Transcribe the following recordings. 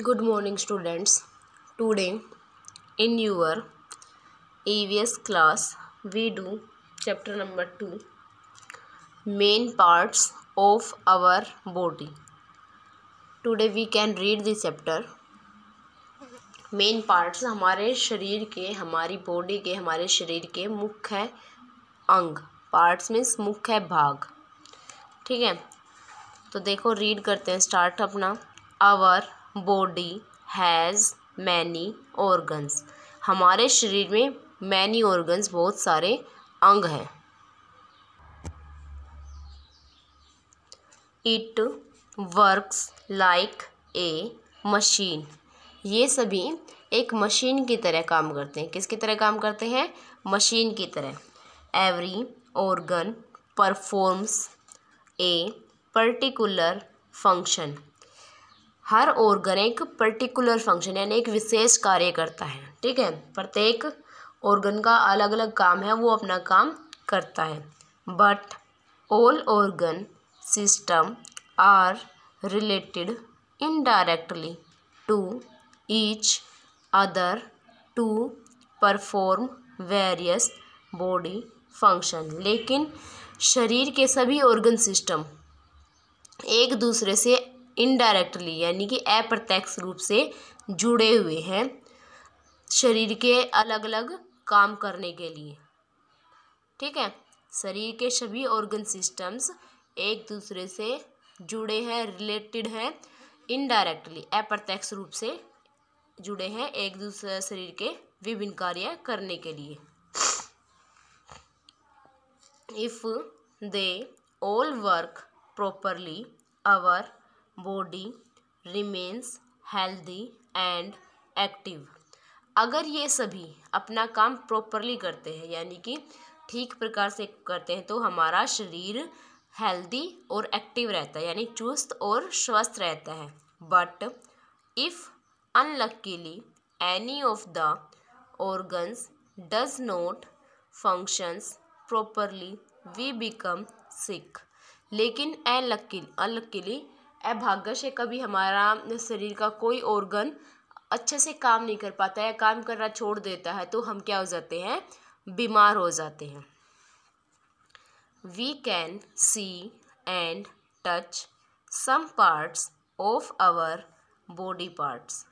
good morning students today in your avs class we do chapter number 2 main parts of our body today we can read this chapter main parts हमारे शरीर के हमारी body के हमारे शरीर के मुख्य अंग पार्ट्स मीन्स मुख्य भाग ठीक है तो देखो रीड करते हैं स्टार्ट अपना our body has many organs हमारे शरीर में मैनी ऑर्गन्स बहुत सारे अंग हैं it works like a machine ये सभी एक मशीन की तरह काम करते हैं किसकी तरह काम करते हैं मशीन की तरह every organ performs a particular function हर ऑर्गन एक पर्टिकुलर फंक्शन यानी एक विशेष कार्य करता है ठीक है प्रत्येक ऑर्गन का अलग अलग काम है वो अपना काम करता है but all organ system are related indirectly to each other to perform various body function लेकिन शरीर के सभी ऑर्गन सिस्टम एक दूसरे से इनडायरेक्टली यानी कि अप्रत्यक्ष रूप से जुड़े हुए हैं शरीर के अलग अलग काम करने के लिए ठीक है शरीर के सभी ऑर्गन सिस्टम्स एक दूसरे से जुड़े हैं रिलेटेड हैं इनडायरेक्टली अप्रत्यक्ष रूप से जुड़े हैं एक दूसरे शरीर के विभिन्न कार्य करने के लिए if they all work properly our body remains healthy and active अगर ये सभी अपना काम प्रॉपरली करते हैं यानी कि ठीक प्रकार से करते हैं तो हमारा शरीर हेल्दी और एक्टिव रहता है यानी चुस्त और स्वस्थ रहता है but if unluckily any of the organs does not functions properly we become sick लेकिन अनलक्कीली अभाग्यश है कभी हमारा शरीर का कोई ऑर्गन अच्छे से काम नहीं कर पाता है काम करना छोड़ देता है तो हम क्या हो जाते हैं बीमार हो जाते हैं we can see and touch some parts of our body parts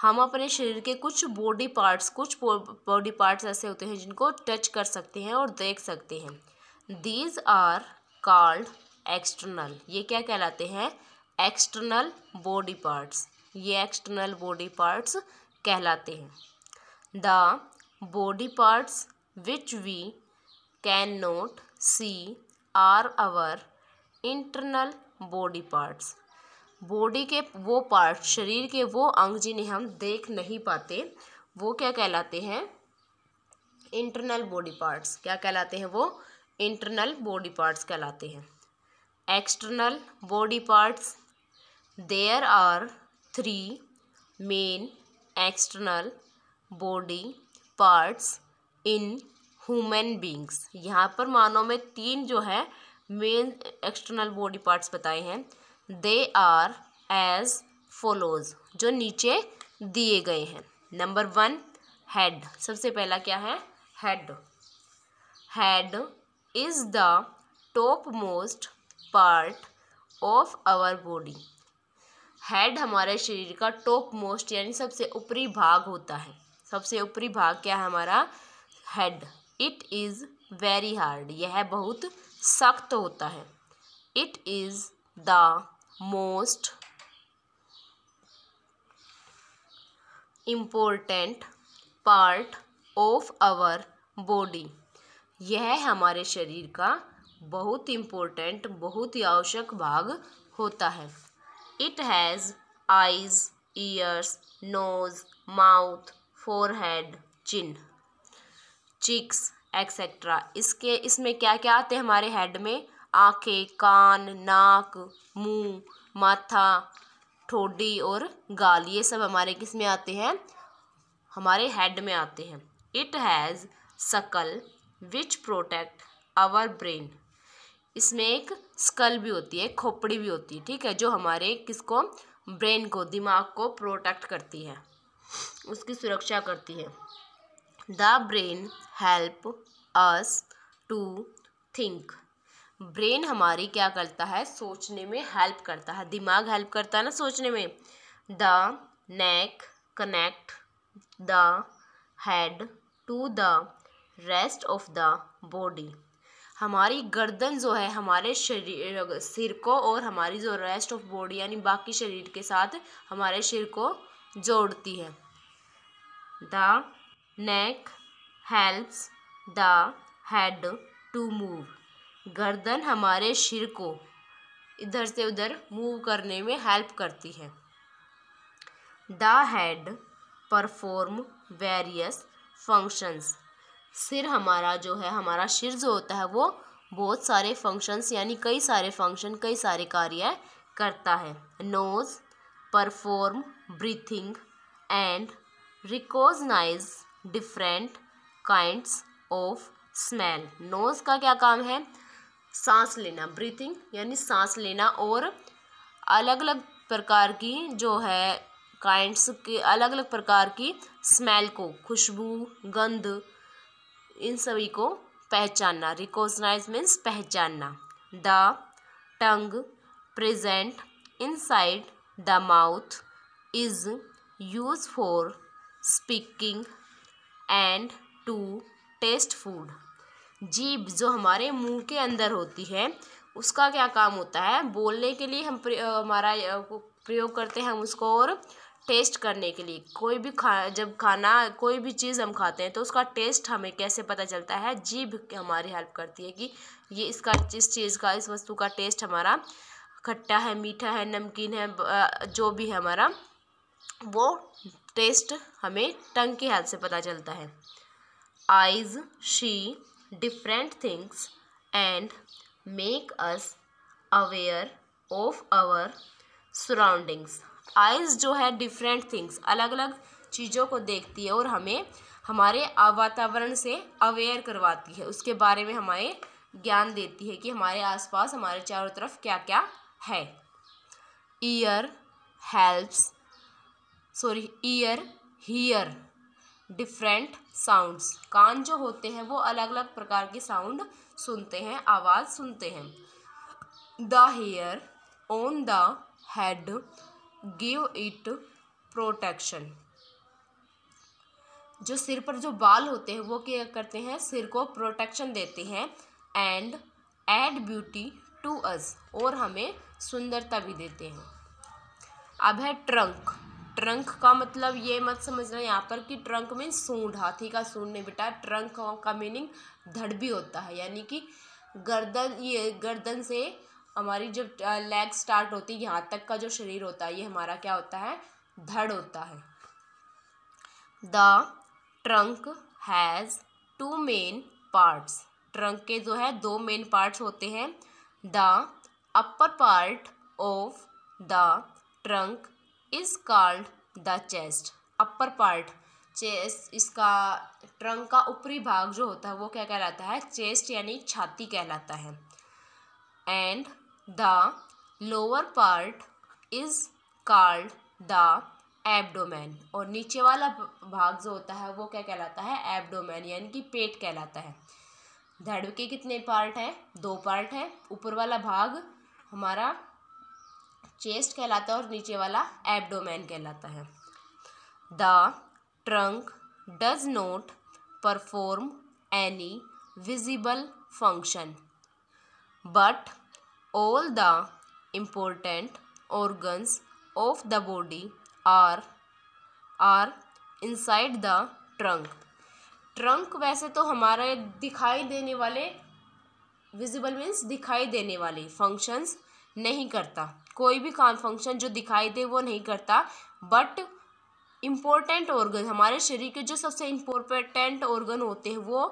हम अपने शरीर के कुछ बॉडी पार्ट्स कुछ बॉडी पार्ट्स ऐसे होते हैं जिनको टच कर सकते हैं और देख सकते हैं दीज आर कॉल्ड एक्सटर्नल ये क्या कहलाते हैं एक्सटर्नल बॉडी पार्ट्स ये एक्सटर्नल बॉडी पार्ट्स कहलाते हैं the body parts which we can not see are our internal body parts body के वो पार्ट शरीर के वो अंग जिन्हें हम देख नहीं पाते वो क्या कहलाते हैं इंटरनल बॉडी पार्ट्स क्या कहलाते हैं वो इंटरनल बॉडी पार्ट्स कहलाते हैं external body parts there are three main external body parts in human beings यहाँ पर मानव में तीन जो है main external body parts बताए हैं they are as follows जो नीचे दिए गए हैं number वन head सबसे पहला क्या है head head is the top most part of our body head हमारे शरीर का टॉप मोस्ट यानी सबसे ऊपरी भाग होता है सबसे ऊपरी भाग क्या है हमारा head it is very hard यह बहुत सख्त होता है it is the most important part of our body यह हमारे शरीर का बहुत इम्पोर्टेंट बहुत ही आवश्यक भाग होता है it has eyes ears nose mouth forehead chin cheeks etcetera इसके इसमें क्या क्या आते हैं हमारे हेड में आँखें कान नाक मुंह माथा ठोडी और गाल ये सब हमारे किस में आते हैं हमारे हेड में आते हैं इट हैज़ सकल विच प्रोटेक्ट आवर ब्रेन इसमें एक स्कल भी होती है खोपड़ी भी होती है ठीक है जो हमारे किसको ब्रेन को दिमाग को प्रोटेक्ट करती है उसकी सुरक्षा करती है the brain help us to think brain हमारी क्या करता है सोचने में हेल्प करता है दिमाग हेल्प करता है ना सोचने में the neck connect the head to the rest of the body हमारी गर्दन जो है हमारे शरीर सिर को और हमारी जो रेस्ट ऑफ बॉडी यानी बाकी शरीर के साथ हमारे सिर को जोड़ती है the neck helps the head to move गर्दन हमारे सिर को इधर से उधर मूव करने में हेल्प करती है the head perform various functions सिर हमारा जो है हमारा शिर जो होता है वो बहुत सारे फंक्शंस यानी कई सारे फंक्शन कई सारे कार्य करता है nose perform breathing and recognise different kinds of smell nose का क्या काम है सांस लेना ब्रीथिंग यानी सांस लेना और अलग अलग प्रकार की जो है काइंड्स के अलग अलग प्रकार की स्मेल को खुशबू गंध इन सभी को पहचानना रिकॉग्नाइज मीन्स पहचानना the tongue present inside the mouth is use for speaking and to taste food जीप जो हमारे मुंह के अंदर होती है उसका क्या काम होता है बोलने के लिए हम हमारा प्रयोग करते हैं हम उसको और टेस्ट करने के लिए कोई भी खा जब खाना कोई भी चीज़ हम खाते हैं तो उसका टेस्ट हमें कैसे पता चलता है जीभ हमारी हेल्प करती है कि ये इसका इस चीज़ का इस वस्तु का टेस्ट हमारा खट्टा है मीठा है नमकीन है जो भी है हमारा वो टेस्ट हमें टंग की हेल्प से पता चलता है eyes see different things and make us aware of our surroundings eyes जो है डिफरेंट थिंग्स अलग अलग चीज़ों को देखती है और हमें हमारे वातावरण से अवेयर करवाती है उसके बारे में हमारे ज्ञान देती है कि हमारे आसपास हमारे चारों तरफ क्या क्या है ear helps sorry ear hear different sounds कान जो होते हैं वो अलग अलग प्रकार के साउंड सुनते हैं आवाज़ सुनते हैं the hair on the head give it protection जो सिर पर जो बाल होते हैं वो क्या करते हैं सिर को प्रोटेक्शन देते हैं and add beauty to us और हमें सुंदरता भी देते हैं अब है ट्रंक ट्रंक का मतलब ये मत समझना यहाँ पर कि ट्रंक मीन सूंड हाथी का सूंड नहीं बेटा ट्रंक का मीनिंग धड़ भी होता है यानी कि गर्दन ये गर्दन से हमारी जो लेग स्टार्ट होती है यहाँ तक का जो शरीर होता है ये हमारा क्या होता है धड़ होता है the trunk has two main parts trunk के जो है दो मेन पार्ट्स होते हैं the upper part of the trunk is called the chest upper part chest इसका ट्रंक का ऊपरी भाग जो होता है वो क्या कहलाता है चेस्ट यानी छाती कहलाता है and The lower part is called the abdomen और नीचे वाला भाग जो होता है वो क्या कहलाता है एब्डोमेन यानी कि पेट कहलाता है धड़ के कितने पार्ट हैं दो पार्ट हैं ऊपर वाला भाग हमारा चेस्ट कहलाता है और नीचे वाला एबडोमैन कहलाता है the trunk does not perform any visible function but all the important organs of the body are are inside the trunk trunk वैसे तो हमारे दिखाई देने वाले विजिबल मीन्स दिखाई देने वाले फंक्शंस नहीं करता कोई भी काम फंक्शन जो दिखाई दे वो नहीं करता बट इम्पोर्टेंट ऑर्गन हमारे शरीर के जो सबसे important ऑर्गन होते हैं वो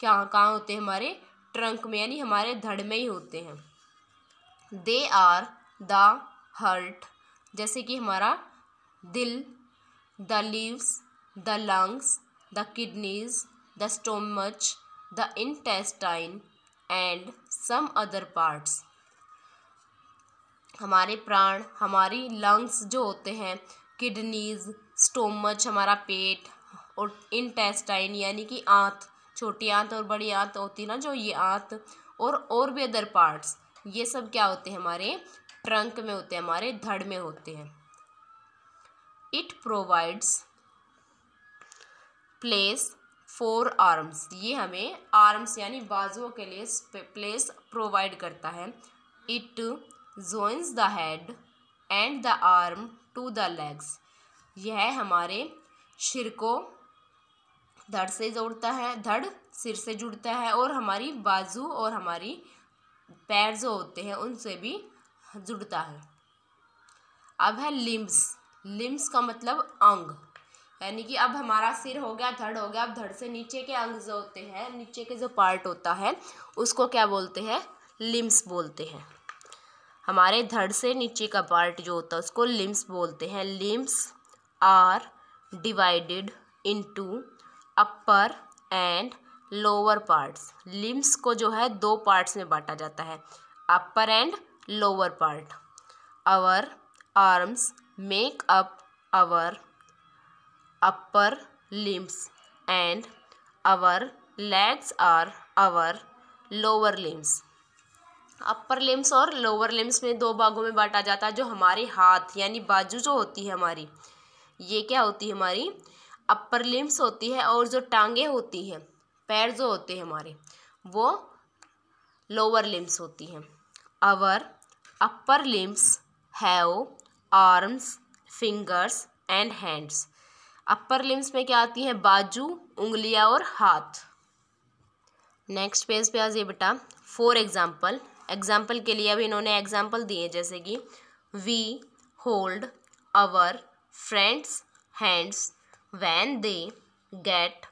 क्या कहाँ होते हैं हमारे ट्रंक में यानी हमारे धड़ में ही होते हैं दे आर द हर्ट जैसे कि हमारा दिल the liver the lungs the kidneys the stomach the intestine and some other parts हमारे प्राण हमारी लंग्स जो होते हैं किडनीज स्टोमच हमारा पेट और इंटेस्टाइन यानी कि आँत छोटी आँत और बड़ी आँत होती ना जो ये आँत और और भी अदर पार्ट्स ये सब क्या होते हैं हमारे ट्रंक में होते हैं हमारे धड़ में होते हैं it provides place for arms ये हमें आर्म्स यानी बाजुओं के लिए प्लेस प्रोवाइड करता है it joins the head and the arm to the legs यह हमारे सिर को धड़ से जोड़ता है धड़ सिर से जुड़ता है और हमारी बाजू और हमारी पैर जो होते हैं उनसे भी जुड़ता है अब है लिम्स लिम्स का मतलब अंग यानी कि अब हमारा सिर हो गया धड़ हो गया अब धड़ से नीचे के अंग जो होते हैं नीचे के जो पार्ट होता है उसको क्या बोलते हैं लिम्स बोलते हैं हमारे धड़ से नीचे का पार्ट जो होता है उसको लिम्स बोलते हैं limbs are divided into upper and lower parts limbs को जो है दो पार्ट्स में बांटा जाता है upper and lower part our arms make up our upper limbs and our legs are our lower limbs upper limbs और लोअर लिम्स में दो भागों में बांटा जाता है जो हमारे हाथ यानी बाजू जो होती है हमारी ये क्या होती है हमारी अपर लिम्स होती है और जो टांगे होती हैं पैर जो होते हैं हमारे वो लोअर लिम्स होती हैं our upper limbs have arms fingers and hands upper limbs में क्या आती हैं बाजू उंगलियां और हाथ नेक्स्ट पेज पे आज ये बेटा फॉर एग्जांपल एग्जांपल के लिए अभी इन्होंने एग्जांपल दिए जैसे कि we hold our friends hands when they get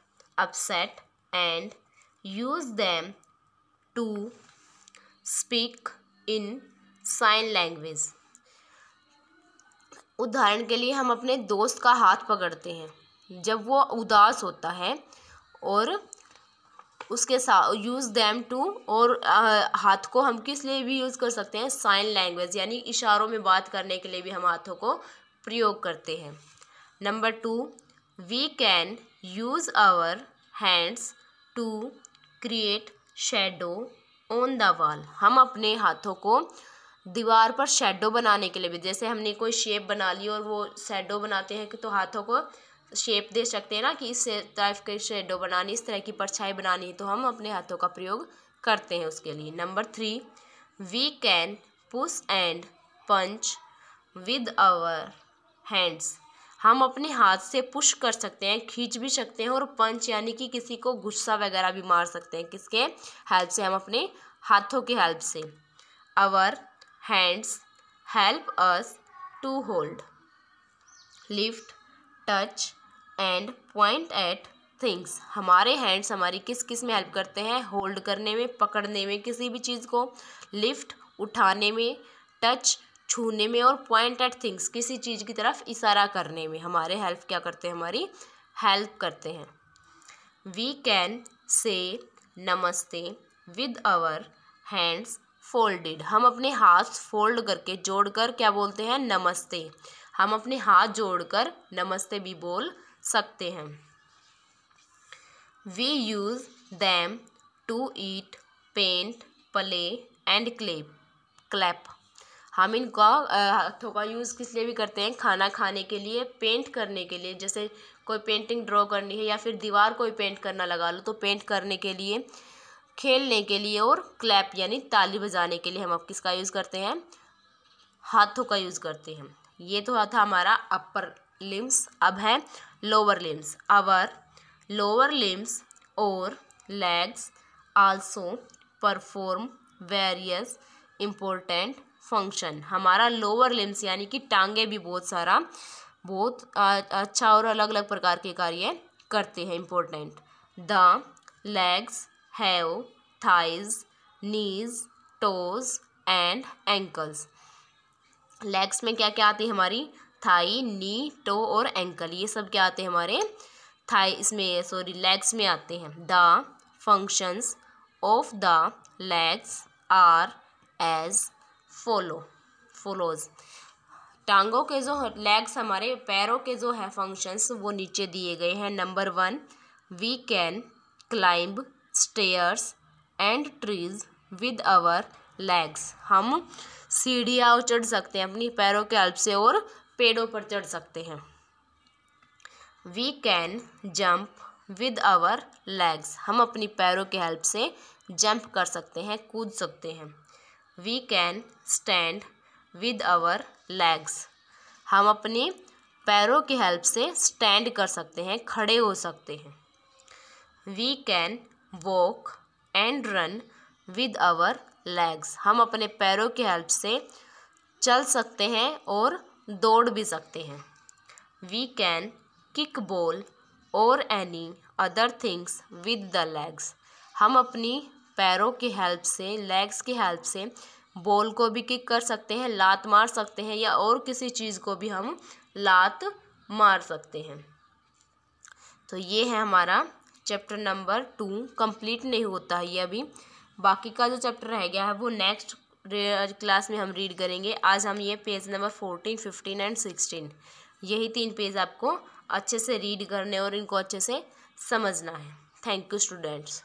upset and use them to speak in sign language उदाहरण के लिए हम अपने दोस्त का हाथ पकड़ते हैं जब वो उदास होता है और उसके साथ यूज़ देम टू और आ, हाथ को हम किस लिए भी यूज़ कर सकते हैं साइन लैंग्वेज यानी इशारों में बात करने के लिए भी हम हाथों को प्रयोग करते हैं number two we can use our hands to create shadow on the wall हम अपने हाथों को दीवार पर शेडो बनाने के लिए भी जैसे हमने कोई शेप बना ली और वो शेडो बनाते हैं कि तो हाथों को शेप दे सकते हैं ना कि इस टाइप की शेडो बनानी इस तरह की परछाई बनानी तो हम अपने हाथों का प्रयोग करते हैं उसके लिए number three we can push and punch with our hands हम अपने हाथ से पुश कर सकते हैं खींच भी सकते हैं और पंच यानी कि किसी को गुस्सा वगैरह भी मार सकते हैं किसके हेल्प से हम अपने हाथों के हेल्प से our hands help us to hold lift touch and point at things हमारे हैंड्स हमारी किस किस में हेल्प करते हैं होल्ड करने में पकड़ने में किसी भी चीज़ को लिफ्ट उठाने में टच छूने में और पॉइंट एट थिंग्स किसी चीज़ की तरफ इशारा करने में हमारे हेल्प क्या करते हैं हमारी हेल्प करते हैं वी कैन से नमस्ते विद आवर हैंड्स फोल्डेड हम अपने हाथ फोल्ड करके जोड़कर क्या बोलते हैं नमस्ते हम अपने हाथ जोड़कर नमस्ते भी बोल सकते हैं we use them to eat paint play and clap clap हम इनका हाथों का यूज़ किस लिए भी करते हैं खाना खाने के लिए पेंट करने के लिए जैसे कोई पेंटिंग ड्रॉ करनी है या फिर दीवार कोई पेंट करना लगा लो तो पेंट करने के लिए खेलने के लिए और क्लैप यानी ताली बजाने के लिए हम अब किसका यूज़ करते हैं हाथों का यूज़ करते हैं ये तो था हमारा अपर लिम्स अब है lower limbs our lower limbs और legs also perform various important function हमारा लोअर लिम्स यानी कि टांगे भी बहुत सारा बहुत अच्छा और अलग अलग प्रकार के कार्य करते हैं important the legs have thighs knees toes and ankles legs में क्या क्या आती है हमारी थाई नी टो और एंकल ये सब क्या आते हैं हमारे थाई इसमें सॉरी लेग्स में आते हैं the functions of the legs are as follow follows टांगों के जो लेग्स हमारे पैरों के जो है फंक्शंस वो नीचे दिए गए हैं number one we can climb stairs and trees with our legs हम सीढ़ियाँ चढ़ सकते हैं अपनी पैरों के हेल्प से और पेड़ों पर चढ़ सकते हैं we can jump with our legs हम अपनी पैरों के हेल्प से जंप कर सकते हैं कूद सकते हैं we can stand with our legs हम अपने पैरों की हेल्प से स्टैंड कर सकते हैं खड़े हो सकते हैं we can walk and run with our legs हम अपने पैरों की हेल्प से चल सकते हैं और दौड़ भी सकते हैं वी कैन किक बॉल और any other things with the legs हम अपनी पैरों की हेल्प से लेग्स की हेल्प से बॉल को भी किक कर सकते हैं लात मार सकते हैं या और किसी चीज़ को भी हम लात मार सकते हैं तो ये है हमारा चैप्टर नंबर टू कंप्लीट नहीं होता है ये अभी बाकी का जो चैप्टर रह गया है वो नेक्स्ट क्लास में हम रीड करेंगे आज हम ये page number fourteen fifteen and sixteen यही तीन पेज आपको अच्छे से रीड करने और इनको अच्छे से समझना है थैंक यू स्टूडेंट्स